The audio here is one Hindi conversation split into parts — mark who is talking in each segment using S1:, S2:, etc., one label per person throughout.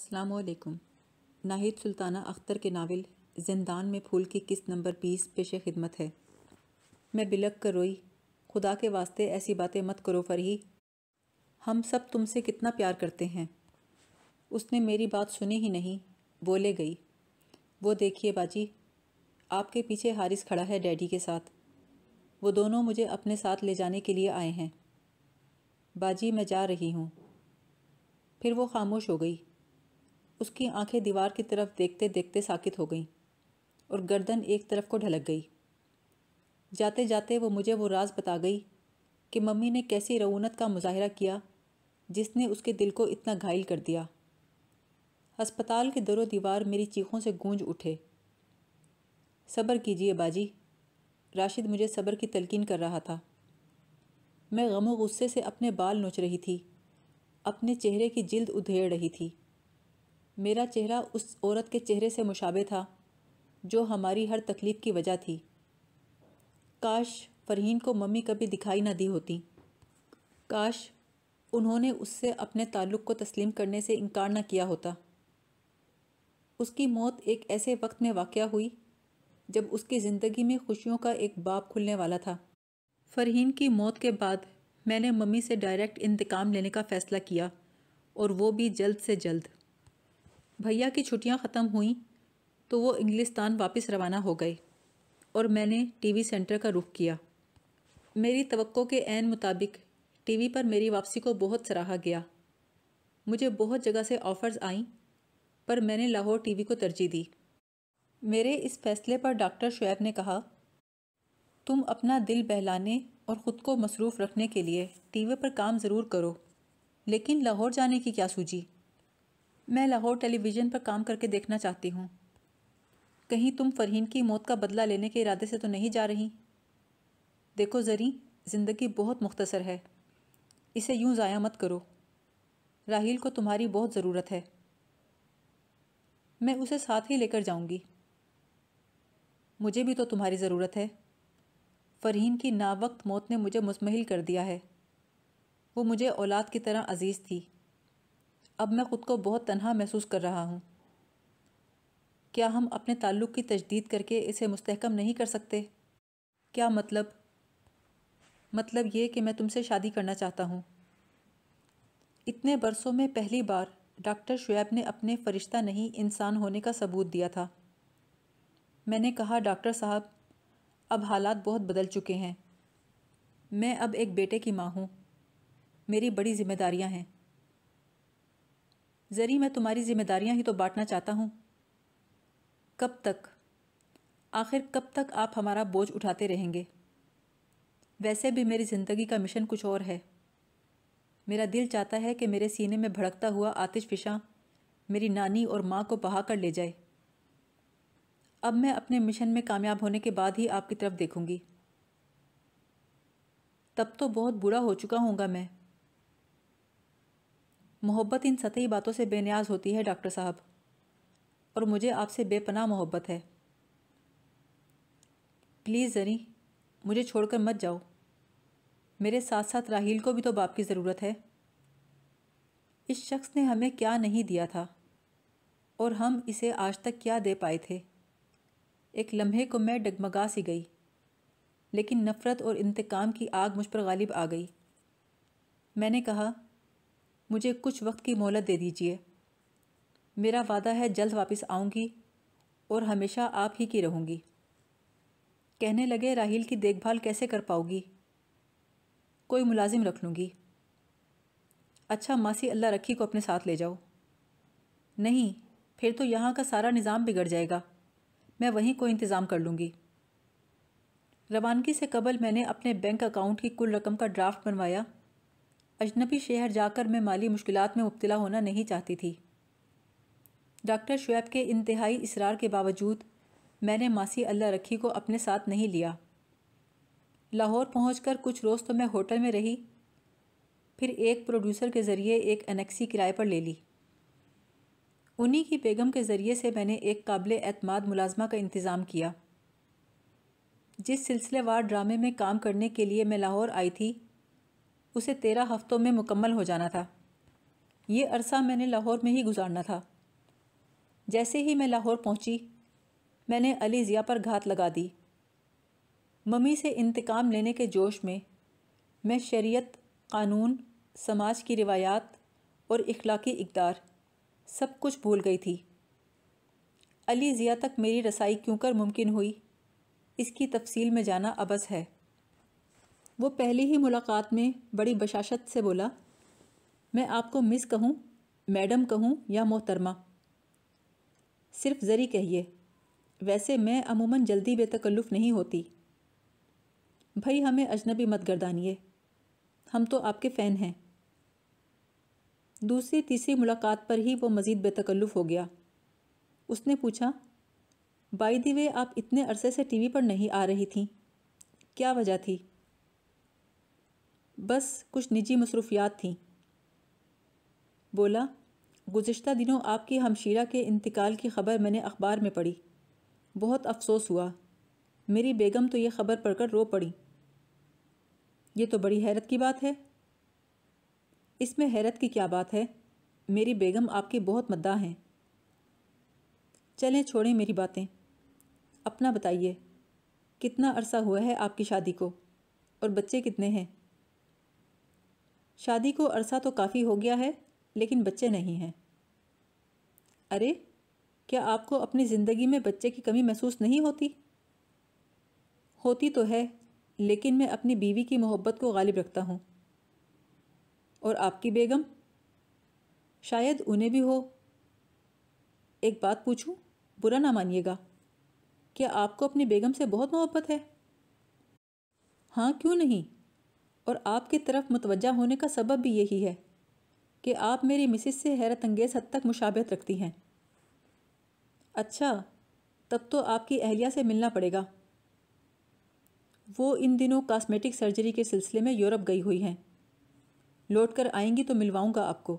S1: अस्सलाम नाहिद सुल्ताना अख्तर के नावल जिंदान में फूल की किस्त नंबर बीस पेश खिदमत है मैं बिलक कर रोई खुदा के वास्ते ऐसी बातें मत करो फरही हम सब तुमसे कितना प्यार करते हैं उसने मेरी बात सुनी ही नहीं बोले गई वो देखिए बाजी आपके पीछे हारिस खड़ा है डैडी के साथ वो दोनों मुझे अपने साथ ले जाने के लिए आए हैं बाजी मैं जा रही हूँ फिर वो खामोश हो गई उसकी आंखें दीवार की तरफ देखते देखते साकित हो गईं और गर्दन एक तरफ को ढलक गई जाते जाते वो मुझे वो राज बता गई कि मम्मी ने कैसी रऊनत का मुजाहरा किया जिसने उसके दिल को इतना घायल कर दिया अस्पताल के दरों दीवार मेरी चीखों से गूंज उठे सब्र कीजिए बाजी राशिद मुझे सब्र की तलकिन कर रहा था मैं गमो गुस्से से अपने बाल नोच रही थी अपने चेहरे की जिल्द उधेड़ रही थी मेरा चेहरा उस औरत के चेहरे से मुशाबे था जो हमारी हर तकलीफ़ की वजह थी काश फरहीन को मम्मी कभी दिखाई ना दी होती काश उन्होंने उससे अपने ताल्लुक़ को तस्लीम करने से इनकार ना किया होता उसकी मौत एक ऐसे वक्त में वाक़ हुई जब उसकी ज़िंदगी में खुशियों का एक बाप खुलने वाला था फरहीन की मौत के बाद मैंने मम्मी से डायरेक्ट इंतकाम लेने का फ़ैसला किया और वो भी जल्द से जल्द भैया की छुट्टियां ख़त्म हुई तो वो इंग्लिस्तान वापस रवाना हो गए और मैंने टीवी सेंटर का रुख किया मेरी तो के एन मुताबिक टीवी पर मेरी वापसी को बहुत सराहा गया मुझे बहुत जगह से ऑफ़र्स आईं पर मैंने लाहौर टीवी को तरजीह दी मेरे इस फैसले पर डॉक्टर शुैब ने कहा तुम अपना दिल बहलाने और ख़ुद को मसरूफ़ रखने के लिए टीवी पर काम ज़रूर करो लेकिन लाहौर जाने की क्या सूझी मैं लाहौर टेलीविज़न पर काम करके देखना चाहती हूँ कहीं तुम फरहीन की मौत का बदला लेने के इरादे से तो नहीं जा रही देखो ज़री ज़िंदगी बहुत मुख्तसर है इसे यूं ज़ाया मत करो राहील को तुम्हारी बहुत ज़रूरत है मैं उसे साथ ही लेकर जाऊंगी मुझे भी तो तुम्हारी ज़रूरत है फरहीन की नावक्त मौत ने मुझे मुस्महिल कर दिया है वो मुझे औलाद की तरह अजीज़ थी अब मैं ख़ुद को बहुत तनहा महसूस कर रहा हूँ क्या हम अपने ताल्लुक़ की तजदीद करके इसे मुस्तकम नहीं कर सकते क्या मतलब मतलब ये कि मैं तुमसे शादी करना चाहता हूँ इतने बरसों में पहली बार डॉक्टर शुएब ने अपने फरिश्ता नहीं इंसान होने का सबूत दिया था मैंने कहा डॉक्टर साहब अब हालात बहुत बदल चुके हैं मैं अब एक बेटे की माँ हूँ मेरी बड़ी जिम्मेदारियाँ हैं ज़री मैं तुम्हारी जिम्मेदारियां ही तो बांटना चाहता हूँ कब तक आखिर कब तक आप हमारा बोझ उठाते रहेंगे वैसे भी मेरी ज़िंदगी का मिशन कुछ और है मेरा दिल चाहता है कि मेरे सीने में भड़कता हुआ आतिश फिशा मेरी नानी और माँ को बहा कर ले जाए अब मैं अपने मिशन में कामयाब होने के बाद ही आपकी तरफ देखूंगी तब तो बहुत बुरा हो चुका होगा मैं मोहब्बत इन सतही बातों से बेनियाज होती है डॉक्टर साहब और मुझे आपसे बेपनाह मोहब्बत है प्लीज़ जरी मुझे छोड़कर मत जाओ मेरे साथ साथ राहील को भी तो बाप की ज़रूरत है इस शख्स ने हमें क्या नहीं दिया था और हम इसे आज तक क्या दे पाए थे एक लम्हे को मैं डगमगा सी गई लेकिन नफ़रत और इंतकाम की आग मुझ पर गालिब आ गई मैंने कहा मुझे कुछ वक्त की मोहलत दे दीजिए मेरा वादा है जल्द वापस आऊँगी और हमेशा आप ही की रहूँगी कहने लगे राहील की देखभाल कैसे कर पाओगी कोई मुलाजिम रख लूँगी अच्छा मासी अल्लाह रखी को अपने साथ ले जाओ नहीं फिर तो यहाँ का सारा निज़ाम बिगड़ जाएगा मैं वहीं कोई इंतज़ाम कर लूँगी रवानगी से कबल मैंने अपने बैंक अकाउंट की कुल रकम का ड्राफ्ट बनवाया अजनबी शहर जाकर मैं माली मुश्किल में मुबतला होना नहीं चाहती थी डॉक्टर शुएब के इंतहाई इसरार के बावजूद मैंने मासी अल्लाह रखी को अपने साथ नहीं लिया लाहौर पहुंचकर कुछ रोज़ तो मैं होटल में रही फिर एक प्रोड्यूसर के ज़रिए एक अनेक्सी किराए पर ले ली उन्हीं की बेगम के ज़रिए से मैंने एक काबिल एतमाद मुलाजमा का इंतज़ाम किया जिस सिलसिलेवार ड्रामे में काम करने के लिए मैं लाहौर आई थी उसे तेरह हफ्तों में मुकम्मल हो जाना था ये अरसा मैंने लाहौर में ही गुजारना था जैसे ही मैं लाहौर पहुंची मैंने अली ज़िया पर घात लगा दी मम्मी से इंतकाम लेने के जोश में मैं शरीयत कानून समाज की रिवायात और इखलाकी इकदार सब कुछ भूल गई थी अली ज़िया तक मेरी रसाई क्यों कर मुमकिन हुई इसकी तफसील में जाना अबस है वो पहली ही मुलाकात में बड़ी बशाशत से बोला मैं आपको मिस कहूँ मैडम कहूँ या मोहतरमा सिर्फ ज़री कहिए वैसे मैं अमूमन जल्दी बेतकल्लुफ़ नहीं होती भाई हमें अजनबी मत गर्दानिए हम तो आपके फ़ैन हैं दूसरी तीसरी मुलाकात पर ही वो मज़ीद बेतकल्लुफ़ हो गया उसने पूछा बाई दी वे आप इतने अरसे से टीवी पर नहीं आ रही थी क्या वजह थी बस कुछ निजी मसरूफियात थीं बोला गुज्त दिनों आपकी हमशीरा के इंतकाल की ख़बर मैंने अखबार में पढ़ी बहुत अफसोस हुआ मेरी बेगम तो ये ख़बर पढ़कर रो पड़ी ये तो बड़ी हैरत की बात है इसमें हैरत की क्या बात है मेरी बेगम आपकी बहुत मद्दा हैं चलें छोड़ें मेरी बातें अपना बताइए कितना अरसा हुआ है आपकी शादी को और बच्चे कितने हैं शादी को अरसा तो काफ़ी हो गया है लेकिन बच्चे नहीं हैं अरे क्या आपको अपनी ज़िंदगी में बच्चे की कमी महसूस नहीं होती होती तो है लेकिन मैं अपनी बीवी की मोहब्बत को गालिब रखता हूँ और आपकी बेगम शायद उन्हें भी हो एक बात पूछूं बुरा ना मानिएगा क्या आपको अपनी बेगम से बहुत मोहब्बत है हाँ क्यों नहीं और आपकी तरफ मुतवजह होने का सबब भी यही है कि आप मेरी मिसिस से हैरत अंगेज़ हद तक मुशाबत रखती हैं अच्छा तब तो आपकी अहलिया से मिलना पड़ेगा वो इन दिनों कॉस्मेटिक सर्जरी के सिलसिले में यूरोप गई हुई हैं लौट कर आएंगी तो मिलवाऊंगा आपको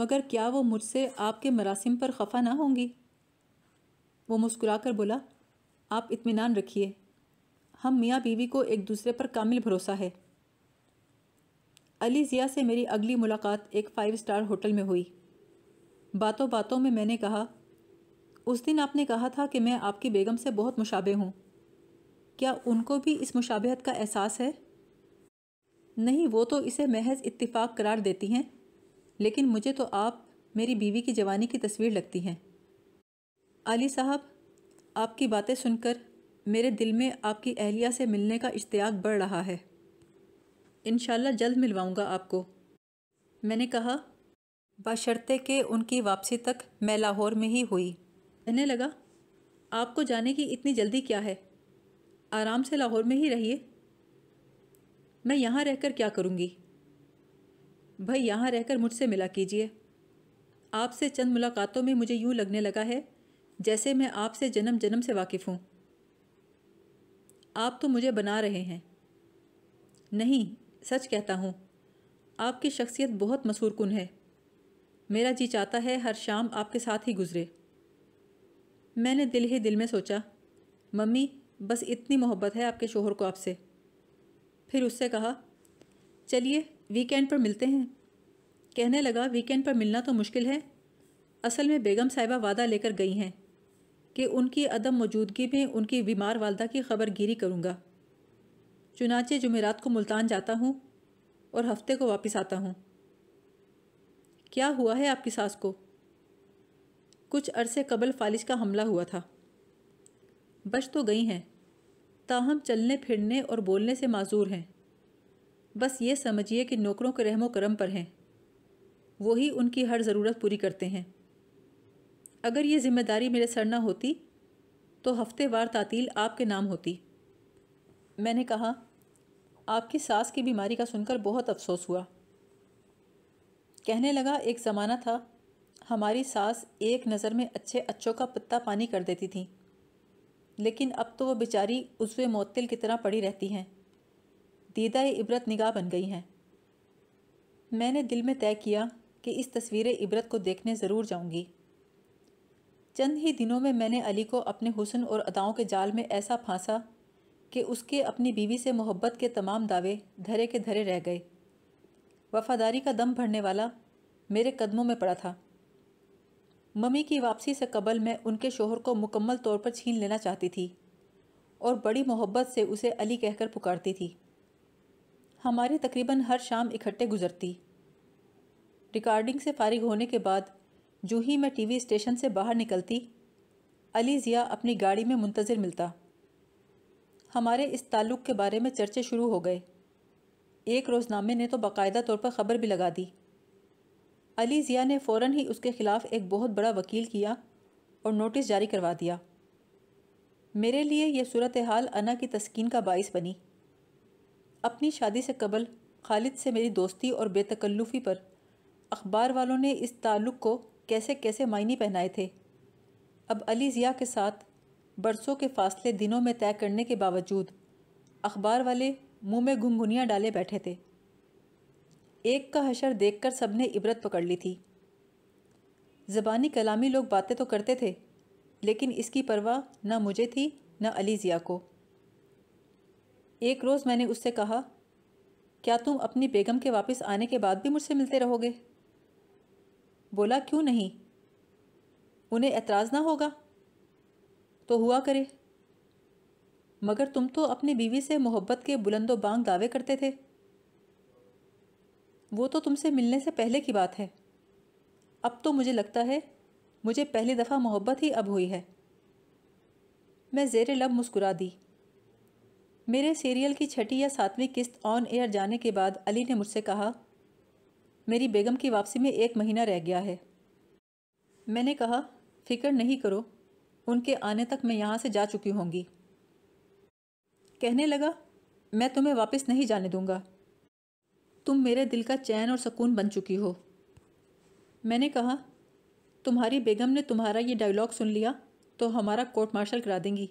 S1: मगर क्या वो मुझसे आपके मरासिम पर खफा ना होंगी वो मुस्कुराकर कर बोला आप इत्मीनान रखिए हम मियाँ बीवी को एक दूसरे पर कामिल भरोसा है अली ज़िया से मेरी अगली मुलाकात एक फ़ाइव स्टार होटल में हुई बातों बातों में मैंने कहा उस दिन आपने कहा था कि मैं आपकी बेगम से बहुत मुशाबे हूँ क्या उनको भी इस मुशाबहत का एहसास है नहीं वो तो इसे महज इत्तिफाक करार देती हैं लेकिन मुझे तो आप मेरी बीवी की जवानी की तस्वीर लगती हैं अली साहब आपकी बातें सुनकर मेरे दिल में आपकी अहलिया से मिलने का इश्तियाक बढ़ रहा है इन जल्द मिलवाऊँगा आपको मैंने कहा बशर्ते के उनकी वापसी तक मैं लाहौर में ही हुई कहने लगा आपको जाने की इतनी जल्दी क्या है आराम से लाहौर में ही रहिए मैं यहाँ रहकर क्या करूँगी भाई यहाँ रहकर मुझसे मिला कीजिए आपसे चंद मुलाकातों में मुझे यूँ लगने लगा है जैसे मैं आपसे जन्म जन्म से वाकिफ़ हूँ आप तो मुझे बना रहे हैं नहीं सच कहता हूँ आपकी शख्सियत बहुत मसूरकुन है मेरा जी चाहता है हर शाम आपके साथ ही गुजरे मैंने दिल ही दिल में सोचा मम्मी बस इतनी मोहब्बत है आपके शोहर को आपसे फिर उससे कहा चलिए वीकेंड पर मिलते हैं कहने लगा वीकेंड पर मिलना तो मुश्किल है असल में बेगम साहिबा वादा लेकर गई हैं कि उनकी अदम मौजूदगी में उनकी बीमार वालदा की खबर गिरी करूँगा चुनाचे जुमेरात को मुल्तान जाता हूँ और हफ्ते को वापस आता हूँ क्या हुआ है आपकी सास को कुछ अरसे कबल फालिश का हमला हुआ था बच तो गई हैं ताहम चलने फिरने और बोलने से माजूर हैं बस ये समझिए कि नौकरों के रहमो करम पर हैं वही उनकी हर ज़रूरत पूरी करते हैं अगर ये ज़िम्मेदारी मेरे सर ना होती तो हफ्तेवार तातील आपके नाम होती मैंने कहा आपकी सास की बीमारी का सुनकर बहुत अफसोस हुआ कहने लगा एक ज़माना था हमारी सास एक नज़र में अच्छे अच्छों का पत्ता पानी कर देती थी लेकिन अब तो वो बेचारी उसवे मअतल की तरह पड़ी रहती हैं दीदा इबरत निगाह बन गई हैं मैंने दिल में तय किया कि इस तस्वीर इबरत को देखने ज़रूर जाऊंगी चंद ही दिनों में मैंने अली को अपने हुसन और अदाओं के जाल में ऐसा फांसा कि उसके अपनी बीवी से मोहब्बत के तमाम दावे धरे के धरे रह गए वफादारी का दम भरने वाला मेरे कदमों में पड़ा था मम्मी की वापसी से कबल मैं उनके शोहर को मुकम्मल तौर पर छीन लेना चाहती थी और बड़ी मोहब्बत से उसे अली कहकर पुकारती थी हमारी तकरीबन हर शाम इकट्ठे गुजरती रिकॉर्डिंग से फारिग होने के बाद जूही मैं टीवी स्टेशन से बाहर निकलती अली ज़िया अपनी गाड़ी में मुंतज़र मिलता हमारे इस ताल्लुक़ के बारे में चर्चे शुरू हो गए एक रोज़नामे ने तो बाकायदा तौर पर ख़बर भी लगा दी अली ज़िया ने फ़ौर ही उसके ख़िलाफ़ एक बहुत बड़ा वकील किया और नोटिस जारी करवा दिया मेरे लिए यह सूरत हाल अना की तस्किन का बायस बनी अपनी शादी से कबल खालिद से मेरी दोस्ती और बेतकल्लुफ़ी पर अखबार वालों ने इस ताल्लुक़ को कैसे कैसे मायने पहनाए थे अब अली ज़िया के साथ बरसों के फासले दिनों में तय करने के बावजूद अखबार वाले मुंह में घुंघुनियाँ डाले बैठे थे एक का हशर देखकर सबने इबरत पकड़ ली थी ज़बानी कलामी लोग बातें तो करते थे लेकिन इसकी परवाह ना मुझे थी न अली ज़िया को एक रोज़ मैंने उससे कहा क्या तुम अपनी बेगम के वापस आने के बाद भी मुझसे मिलते रहोगे बोला क्यों नहीं उन्हें एतराज़ ना होगा तो हुआ करे मगर तुम तो अपनी बीवी से मोहब्बत के बुलंदोबांग दावे करते थे वो तो तुमसे मिलने से पहले की बात है अब तो मुझे लगता है मुझे पहली दफ़ा मोहब्बत ही अब हुई है मैं जेर लब मुस्कुरा दी मेरे सीरियल की छठी या सातवीं किस्त ऑन एयर जाने के बाद अली ने मुझसे कहा मेरी बेगम की वापसी में एक महीना रह गया है मैंने कहा फ़िक्र नहीं करो उनके आने तक मैं यहाँ से जा चुकी होंगी कहने लगा मैं तुम्हें वापस नहीं जाने दूंगा तुम मेरे दिल का चैन और सुकून बन चुकी हो मैंने कहा तुम्हारी बेगम ने तुम्हारा ये डायलॉग सुन लिया तो हमारा कोर्ट मार्शल करा देंगी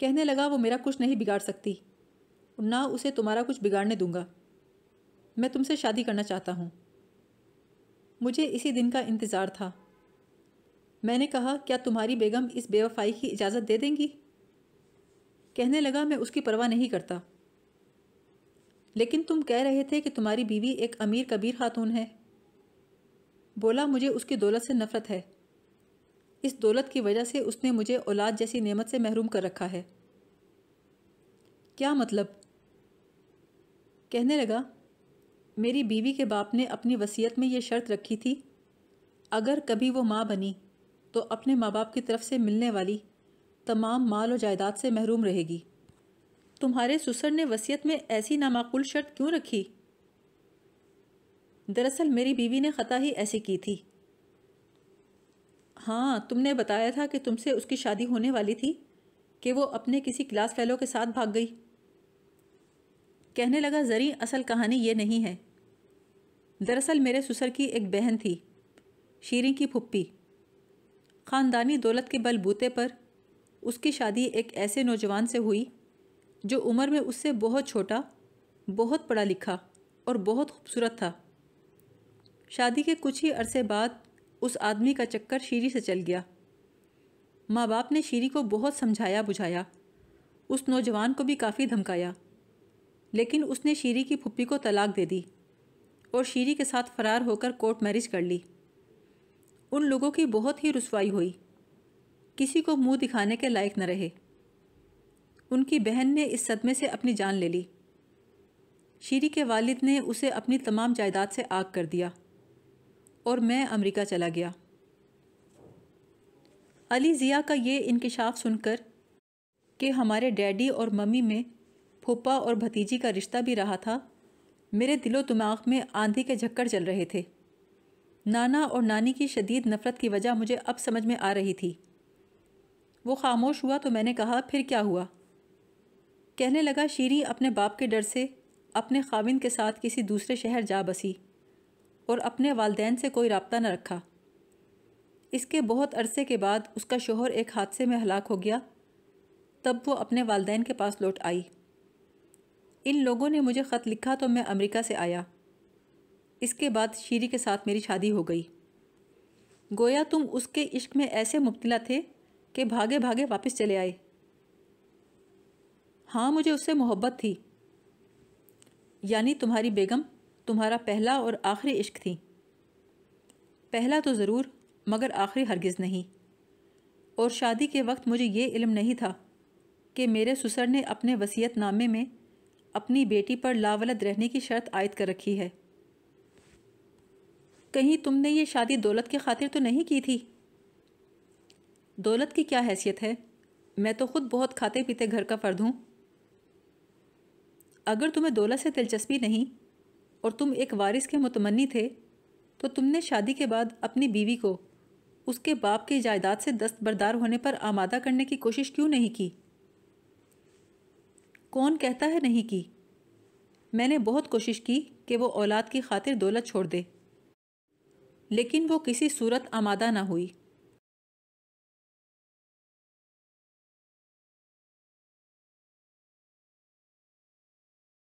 S1: कहने लगा वो मेरा कुछ नहीं बिगाड़ सकती ना उसे तुम्हारा कुछ बिगाड़ने दूंगा मैं तुमसे शादी करना चाहता हूँ मुझे इसी दिन का इंतज़ार था मैंने कहा क्या तुम्हारी बेगम इस बेवफाई की इजाज़त दे देंगी कहने लगा मैं उसकी परवाह नहीं करता लेकिन तुम कह रहे थे कि तुम्हारी बीवी एक अमीर कबीर खातून है बोला मुझे उसकी दौलत से नफ़रत है इस दौलत की वजह से उसने मुझे औलाद जैसी नेमत से महरूम कर रखा है क्या मतलब कहने लगा मेरी बीवी के बाप ने अपनी वसीयत में ये शर्त रखी थी अगर कभी वो माँ बनी तो अपने माँ बाप की तरफ से मिलने वाली तमाम माल और जायदाद से महरूम रहेगी तुम्हारे सुसर ने वसीयत में ऐसी नामाकुल शर्त क्यों रखी दरअसल मेरी बीवी ने ख़ता ही ऐसी की थी हाँ तुमने बताया था कि तुमसे उसकी शादी होने वाली थी कि वो अपने किसी क्लास फैलो के साथ भाग गई कहने लगा ज़री असल कहानी ये नहीं है दरअसल मेरे ससुर की एक बहन थी शीरी की फुप्पी ख़ानदानी दौलत के बलबूते पर उसकी शादी एक ऐसे नौजवान से हुई जो उम्र में उससे बहुत छोटा बहुत पढ़ा लिखा और बहुत खूबसूरत था शादी के कुछ ही अरसे बाद उस आदमी का चक्कर शीरी से चल गया माँ बाप ने शीरी को बहुत समझाया बुझाया उस नौजवान को भी काफ़ी धमकाया लेकिन उसने शीरी की फुप्पी को तलाक दे दी और शीरी के साथ फ़रार होकर कोर्ट मैरिज कर ली उन लोगों की बहुत ही रसवाई हुई किसी को मुंह दिखाने के लायक न रहे उनकी बहन ने इस सदमे से अपनी जान ले ली शीरी के वालिद ने उसे अपनी तमाम जायदाद से आग कर दिया और मैं अमेरिका चला गया अली ज़िया का ये इनकशाफ सुनकर कि हमारे डैडी और मम्मी में फूपा और भतीजी का रिश्ता भी रहा था मेरे दिलो दिमाग में आंधी के झक्कर चल रहे थे नाना और नानी की शदीद नफ़रत की वजह मुझे अब समझ में आ रही थी वो खामोश हुआ तो मैंने कहा फिर क्या हुआ कहने लगा शीरी अपने बाप के डर से अपने खाविंद के साथ किसी दूसरे शहर जा बसी और अपने वालदेन से कोई रबता न रखा इसके बहुत अरसे के बाद उसका शोहर एक हादसे में हलाक हो गया तब वो अपने वालदेन के पास लौट आई इन लोगों ने मुझे ख़त लिखा तो मैं अमेरिका से आया इसके बाद शीरी के साथ मेरी शादी हो गई गोया तुम उसके इश्क में ऐसे मुबतला थे कि भागे भागे वापस चले आए हाँ मुझे उससे मोहब्बत थी यानी तुम्हारी बेगम तुम्हारा पहला और आखिरी इश्क थी पहला तो ज़रूर मगर आखिरी हरगिज़ नहीं और शादी के वक्त मुझे ये इल्म नहीं था कि मेरे ससुर ने अपने वसीयत नामे में अपनी बेटी पर लावलद रहने की शर्त आयद कर रखी है कहीं तुमने ये शादी दौलत की खातिर तो नहीं की थी दौलत की क्या हैसियत है मैं तो खुद बहुत खाते पीते घर का फ़र्द हूँ अगर तुम्हें दौलत से दिलचस्पी नहीं और तुम एक वारिस के मुतमनी थे तो तुमने शादी के बाद अपनी बीवी को उसके बाप की जायदाद से दस्तबरदार होने पर आमादा करने की कोशिश क्यों नहीं की कौन कहता है नहीं की मैंने बहुत कोशिश की कि वो औलाद की खातिर दौलत छोड़ दे लेकिन वो किसी सूरत आमादा ना हुई